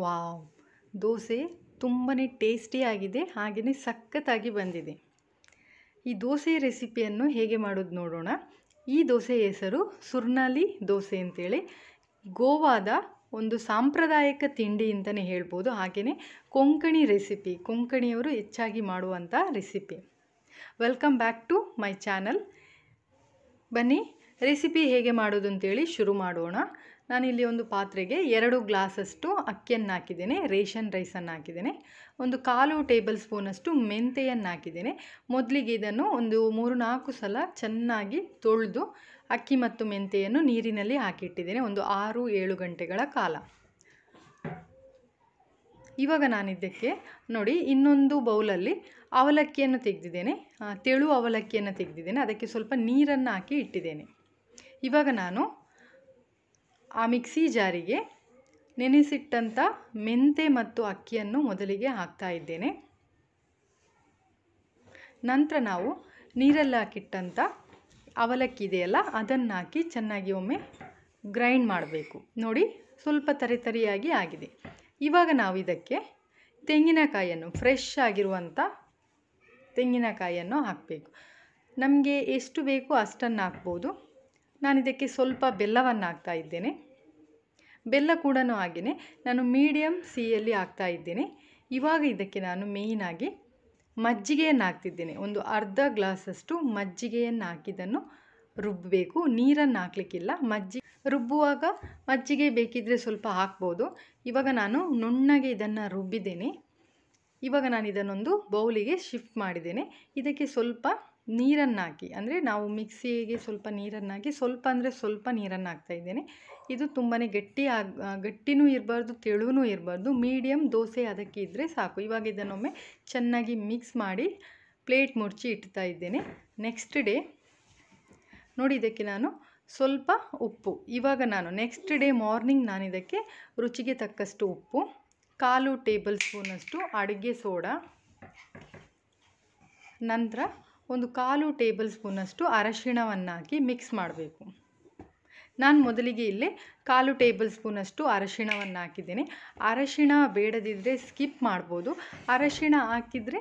wow dosa ತುಂಬಾ ಟೇಸ್ಟಿಯಾಗಿದೆ ಹಾಗೆಯೇ ಸಖತ್ತಾಗಿ ಬಂದಿದೆ ಈ ದೋಸೆ ರೆಸಿಪಿಯನ್ನು ಹೇಗೆ ಮಾಡೋದು ನೋಡೋಣ ಈ ದೋಸೆ ಹೆಸರು ಸುರ್ನಾಲಿ ದೋಸೆ ಅಂತೇಳಿ ಗೋವಾದ ಒಂದು ಸಾಂಪ್ರದಾಯಿಕ ತಿಂಡಿ ಅಂತಲೇ ಹೇಳ್ಬೋದು ಹಾಗೆಯೇ ಕೊಂಕಣಿ ರೆಸಿಪಿ ಕೊಂಕಣಿಯವರು ಹೆಚ್ಚಾಗಿ ಮಾಡುವಂಥ recipe welcome back to my channel ಬನ್ನಿ ರೆಸಿಪಿ ಹೇಗೆ ಮಾಡೋದು ಅಂತೇಳಿ ಶುರು ಮಾಡೋಣ ನಾನಿಲ್ಲಿ ಒಂದು ಪಾತ್ರೆಗೆ ಎರಡು ಗ್ಲಾಸಷ್ಟು ಅಕ್ಕಿಯನ್ನು ಹಾಕಿದ್ದೇನೆ ರೇಷನ್ ರೈಸನ್ನು ಹಾಕಿದ್ದೇನೆ ಒಂದು ಕಾಲು ಟೇಬಲ್ ಸ್ಪೂನಷ್ಟು ಮೆಂತೆಯನ್ನು ಹಾಕಿದ್ದೇನೆ ಮೊದಲಿಗೆ ಇದನ್ನು ಒಂದು ಮೂರು ನಾಲ್ಕು ಸಲ ಚೆನ್ನಾಗಿ ತೊಳೆದು ಅಕ್ಕಿ ಮತ್ತು ಮೆಂತೆಯನ್ನು ನೀರಿನಲ್ಲಿ ಹಾಕಿಟ್ಟಿದ್ದೇನೆ ಒಂದು ಆರು ಏಳು ಗಂಟೆಗಳ ಕಾಲ ಇವಾಗ ನಾನಿದ್ದಕ್ಕೆ ನೋಡಿ ಇನ್ನೊಂದು ಬೌಲಲ್ಲಿ ಅವಲಕ್ಕಿಯನ್ನು ತೆಗೆದಿದ್ದೇನೆ ತೆಳು ಅವಲಕ್ಕಿಯನ್ನು ತೆಗೆದಿದ್ದೇನೆ ಅದಕ್ಕೆ ಸ್ವಲ್ಪ ನೀರನ್ನು ಹಾಕಿ ಇಟ್ಟಿದ್ದೇನೆ ಇವಾಗ ನಾನು ಆ ಮಿಕ್ಸಿ ಜಾರಿಗೆ ನೆನೆಸಿಟ್ಟಂಥ ಮೆಂತೆ ಮತ್ತು ಅಕ್ಕಿಯನ್ನು ಮೊದಲಿಗೆ ಹಾಕ್ತಾ ಇದ್ದೇನೆ ನಂತರ ನಾವು ನೀರಲ್ಲಿ ಹಾಕಿಟ್ಟಂಥ ಅವಲಕ್ಕಿ ಇದೆಯಲ್ಲ ಅದನ್ನು ಹಾಕಿ ಚೆನ್ನಾಗಿ ಒಮ್ಮೆ ಗ್ರೈಂಡ್ ಮಾಡಬೇಕು ನೋಡಿ ಸ್ವಲ್ಪ ತರಿತರಿಯಾಗಿ ಆಗಿದೆ ಇವಾಗ ನಾವು ಇದಕ್ಕೆ ತೆಂಗಿನಕಾಯಿಯನ್ನು ಫ್ರೆಶ್ ಆಗಿರುವಂಥ ತೆಂಗಿನಕಾಯಿಯನ್ನು ಹಾಕಬೇಕು ನಮಗೆ ಎಷ್ಟು ಬೇಕೋ ಅಷ್ಟನ್ನು ಹಾಕ್ಬೋದು ನಾನು ಇದಕ್ಕೆ ಸ್ವಲ್ಪ ಬೆಲ್ಲವನ್ನು ಹಾಕ್ತಾ ಇದ್ದೇನೆ ಬೆಲ್ಲ ಕೂಡ ಹಾಗೆಯೇ ನಾನು ಮೀಡಿಯಮ್ ಸಿಯಲ್ಲಿ ಹಾಕ್ತಾ ಇದ್ದೇನೆ ಇವಾಗ ಇದಕ್ಕೆ ನಾನು ಮೇಯ್ನಾಗಿ ಮಜ್ಜಿಗೆಯನ್ನು ಹಾಕ್ತಿದ್ದೇನೆ ಒಂದು ಅರ್ಧ ಗ್ಲಾಸಷ್ಟು ಮಜ್ಜಿಗೆಯನ್ನು ಹಾಕಿದ್ದನ್ನು ರುಬ್ಬಬೇಕು ನೀರನ್ನು ಹಾಕಲಿಕ್ಕಿಲ್ಲ ಮಜ್ಜಿ ರುಬ್ಬುವಾಗ ಮಜ್ಜಿಗೆ ಬೇಕಿದ್ದರೆ ಸ್ವಲ್ಪ ಹಾಕ್ಬೋದು ಇವಾಗ ನಾನು ನುಣ್ಣಗೆ ಇದನ್ನು ರುಬ್ಬಿದ್ದೇನೆ ಇವಾಗ ನಾನು ಇದನ್ನೊಂದು ಬೌಲಿಗೆ ಶಿಫ್ಟ್ ಮಾಡಿದ್ದೇನೆ ಇದಕ್ಕೆ ಸ್ವಲ್ಪ ನೀರನ್ನಾಕಿ ಅಂದರೆ ನಾವು ಮಿಕ್ಸಿಗೆ ಸ್ವಲ್ಪ ನೀರನ್ನಾಕಿ ಸ್ವಲ್ಪ ಅಂದರೆ ಸ್ವಲ್ಪ ನೀರನ್ನು ಹಾಕ್ತಾ ಇದ್ದೇನೆ ಇದು ತುಂಬಾ ಗಟ್ಟಿ ಆಗಿ ಗಟ್ಟಿನೂ ಇರಬಾರ್ದು ತೆಳುವೂ ಇರಬಾರ್ದು ಮೀಡಿಯಮ್ ದೋಸೆ ಅದಕ್ಕೆ ಇದ್ದರೆ ಸಾಕು ಇವಾಗ ಇದನ್ನೊಮ್ಮೆ ಚೆನ್ನಾಗಿ ಮಿಕ್ಸ್ ಮಾಡಿ ಪ್ಲೇಟ್ ಮುರ್ಚಿ ಇಡ್ತಾ ಇದ್ದೇನೆ ನೆಕ್ಸ್ಟ್ ಡೇ ನೋಡಿ ಇದಕ್ಕೆ ನಾನು ಸ್ವಲ್ಪ ಉಪ್ಪು ಇವಾಗ ನಾನು ನೆಕ್ಸ್ಟ್ ಡೇ ಮಾರ್ನಿಂಗ್ ನಾನು ಇದಕ್ಕೆ ರುಚಿಗೆ ತಕ್ಕಷ್ಟು ಉಪ್ಪು ಕಾಲು ಟೇಬಲ್ ಸ್ಪೂನಷ್ಟು ಅಡುಗೆ ಸೋಡಾ ನಂತರ ಒಂದು ಕಾಲು ಟೇಬಲ್ ಸ್ಪೂನಷ್ಟು ಅರಶಿಣವನ್ನು ಹಾಕಿ ಮಿಕ್ಸ್ ಮಾಡಬೇಕು ನಾನು ಮೊದಲಿಗೆ ಇಲ್ಲಿ ಕಾಲು ಟೇಬಲ್ ಸ್ಪೂನಷ್ಟು ಅರಶಿಣವನ್ನು ಹಾಕಿದ್ದೀನಿ ಅರಶಿಣ ಬೇಡದಿದ್ದರೆ ಸ್ಕಿಪ್ ಮಾಡ್ಬೋದು ಅರಶಿಣ ಹಾಕಿದರೆ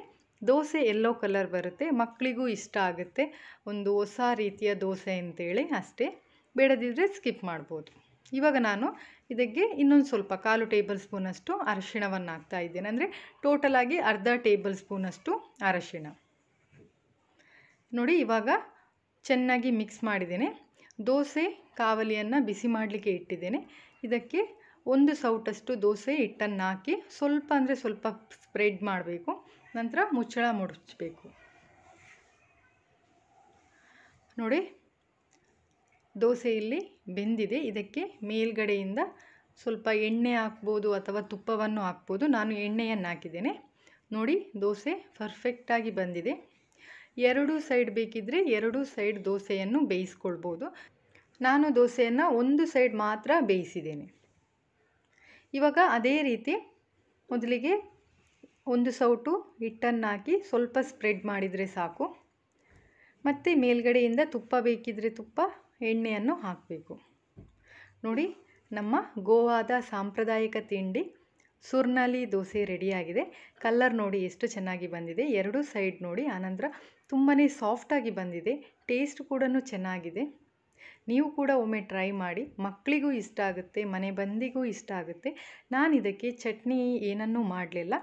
ದೋಸೆ ಎಲ್ಲೋ ಕಲರ್ ಬರುತ್ತೆ ಮಕ್ಕಳಿಗೂ ಇಷ್ಟ ಆಗುತ್ತೆ ಒಂದು ಹೊಸ ರೀತಿಯ ದೋಸೆ ಅಂತೇಳಿ ಅಷ್ಟೇ ಬೇಡದಿದ್ದರೆ ಸ್ಕಿಪ್ ಮಾಡ್ಬೋದು ಇವಾಗ ನಾನು ಇದಕ್ಕೆ ಇನ್ನೊಂದು ಸ್ವಲ್ಪ ಕಾಲು ಟೇಬಲ್ ಸ್ಪೂನಷ್ಟು ಅರಶಿಣವನ್ನು ಹಾಕ್ತಾ ಇದ್ದೇನೆ ಅಂದರೆ ಟೋಟಲಾಗಿ ಅರ್ಧ ಟೇಬಲ್ ಸ್ಪೂನಷ್ಟು ಅರಶಿಣ ನೋಡಿ ಇವಾಗ ಚೆನ್ನಾಗಿ ಮಿಕ್ಸ್ ಮಾಡಿದ್ದೇನೆ ದೋಸೆ ಕಾವಲಿಯನ್ನು ಬಿಸಿ ಮಾಡಲಿಕ್ಕೆ ಇಟ್ಟಿದ್ದೇನೆ ಇದಕ್ಕೆ ಒಂದು ಸೌಟಷ್ಟು ದೋಸೆ ಹಿಟ್ಟನ್ನು ಹಾಕಿ ಸ್ವಲ್ಪ ಅಂದರೆ ಸ್ವಲ್ಪ ಸ್ಪ್ರೆಡ್ ಮಾಡಬೇಕು ನಂತರ ಮುಚ್ಚಳ ಮುಡಿಸ್ಬೇಕು ನೋಡಿ ದೋಸೆ ಇಲ್ಲಿ ಬೆಂದಿದೆ ಇದಕ್ಕೆ ಮೇಲ್ಗಡೆಯಿಂದ ಸ್ವಲ್ಪ ಎಣ್ಣೆ ಹಾಕ್ಬೋದು ಅಥವಾ ತುಪ್ಪವನ್ನು ಹಾಕ್ಬೋದು ನಾನು ಎಣ್ಣೆಯನ್ನು ಹಾಕಿದ್ದೇನೆ ನೋಡಿ ದೋಸೆ ಪರ್ಫೆಕ್ಟಾಗಿ ಬಂದಿದೆ ಎರಡು ಸೈಡ್ ಬೇಕಿದ್ದರೆ ಎರಡೂ ಸೈಡ್ ದೋಸೆಯನ್ನು ಬೇಯಿಸ್ಕೊಳ್ಬೋದು ನಾನು ದೋಸೆಯನ್ನು ಒಂದು ಸೈಡ್ ಮಾತ್ರ ಬೇಯಿಸಿದ್ದೇನೆ ಇವಾಗ ಅದೇ ರೀತಿ ಮೊದಲಿಗೆ ಒಂದು ಸೌಟು ಹಿಟ್ಟನ್ನು ಹಾಕಿ ಸ್ವಲ್ಪ ಸ್ಪ್ರೆಡ್ ಮಾಡಿದರೆ ಸಾಕು ಮತ್ತು ಮೇಲ್ಗಡೆಯಿಂದ ತುಪ್ಪ ಬೇಕಿದ್ದರೆ ತುಪ್ಪ ಎಣ್ಣೆಯನ್ನು ಹಾಕಬೇಕು ನೋಡಿ ನಮ್ಮ ಗೋವಾದ ಸಾಂಪ್ರದಾಯಿಕ ತಿಂಡಿ ಸುರ್ನಾಲಿ ದೋಸೆ ರೆಡಿಯಾಗಿದೆ ಕಲ್ಲರ್ ನೋಡಿ ಎಷ್ಟು ಚೆನ್ನಾಗಿ ಬಂದಿದೆ ಎರಡೂ ಸೈಡ್ ನೋಡಿ ಆನಂತರ ತುಂಬಾ ಸಾಫ್ಟಾಗಿ ಬಂದಿದೆ ಟೇಸ್ಟ್ ಕೂಡ ಚೆನ್ನಾಗಿದೆ ನೀವು ಕೂಡ ಒಮ್ಮೆ ಟ್ರೈ ಮಾಡಿ ಮಕ್ಕಳಿಗೂ ಇಷ್ಟ ಆಗುತ್ತೆ ಮನೆ ಬಂದಿಗೂ ಇಷ್ಟ ಆಗುತ್ತೆ ನಾನು ಇದಕ್ಕೆ ಚಟ್ನಿ ಏನನ್ನೂ ಮಾಡಲಿಲ್ಲ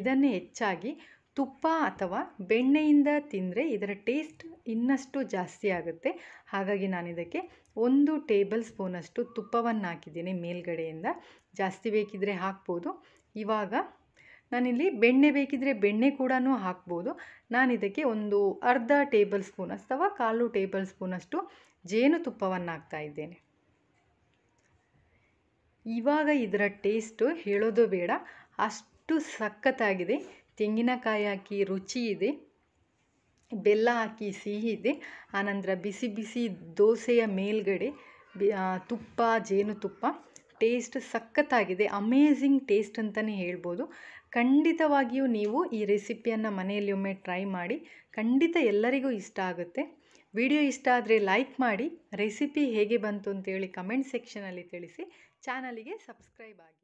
ಇದನ್ನೇ ಹೆಚ್ಚಾಗಿ ತುಪ್ಪ ಅಥವಾ ಬೆಣ್ಣೆಯಿಂದ ತಿಂದರೆ ಇದರ ಟೇಸ್ಟ್ ಇನ್ನಷ್ಟು ಜಾಸ್ತಿ ಆಗುತ್ತೆ ಹಾಗಾಗಿ ನಾನು ಇದಕ್ಕೆ ಒಂದು ಟೇಬಲ್ ಸ್ಪೂನಷ್ಟು ತುಪ್ಪವನ್ನು ಹಾಕಿದ್ದೀನಿ ಮೇಲ್ಗಡೆಯಿಂದ ಜಾಸ್ತಿ ಬೇಕಿದ್ದರೆ ಹಾಕ್ಬೋದು ಇವಾಗ ನಾನಿಲ್ಲಿ ಬೆಣ್ಣೆ ಬೇಕಿದ್ರೆ ಬೆಣ್ಣೆ ಕೂಡ ಹಾಕ್ಬೋದು ನಾನು ಇದಕ್ಕೆ ಒಂದು ಅರ್ಧ ಟೇಬಲ್ ಸ್ಪೂನ್ ಅಥವಾ ಕಾಲು ಟೇಬಲ್ ಸ್ಪೂನಷ್ಟು ಜೇನುತುಪ್ಪವನ್ನು ಹಾಕ್ತಾ ಇದ್ದೇನೆ ಇವಾಗ ಇದರ ಟೇಸ್ಟು ಹೇಳೋದು ಬೇಡ ಅಷ್ಟು ಸಖತ್ತಾಗಿದೆ ತೆಂಗಿನಕಾಯಿ ಹಾಕಿ ರುಚಿ ಇದೆ ಬೆಲ್ಲ ಹಾಕಿ ಸಿಹಿ ಇದೆ ಆನಂತರ ಬಿಸಿ ಬಿಸಿ ದೋಸೆಯ ಮೇಲ್ಗಡೆ ತುಪ್ಪ ಜೇನುತುಪ್ಪ ಟೇಸ್ಟ್ ಸಖತ್ತಾಗಿದೆ ಅಮೇಝಿಂಗ್ ಟೇಸ್ಟ್ ಅಂತಲೇ ಹೇಳ್ಬೋದು ಖಂಡಿತವಾಗಿಯೂ ನೀವು ಈ ರೆಸಿಪಿಯನ್ನು ಮನೆಯಲ್ಲಿ ಒಮ್ಮೆ ಟ್ರೈ ಮಾಡಿ ಖಂಡಿತ ಎಲ್ಲರಿಗೂ ಇಷ್ಟ ಆಗುತ್ತೆ ವಿಡಿಯೋ ಇಷ್ಟ ಆದರೆ ಲೈಕ್ ಮಾಡಿ ರೆಸಿಪಿ ಹೇಗೆ ಬಂತು ಅಂತೇಳಿ ಕಮೆಂಟ್ ಸೆಕ್ಷನಲ್ಲಿ ತಿಳಿಸಿ ಚಾನಲಿಗೆ ಸಬ್ಸ್ಕ್ರೈಬ್ ಆಗಿ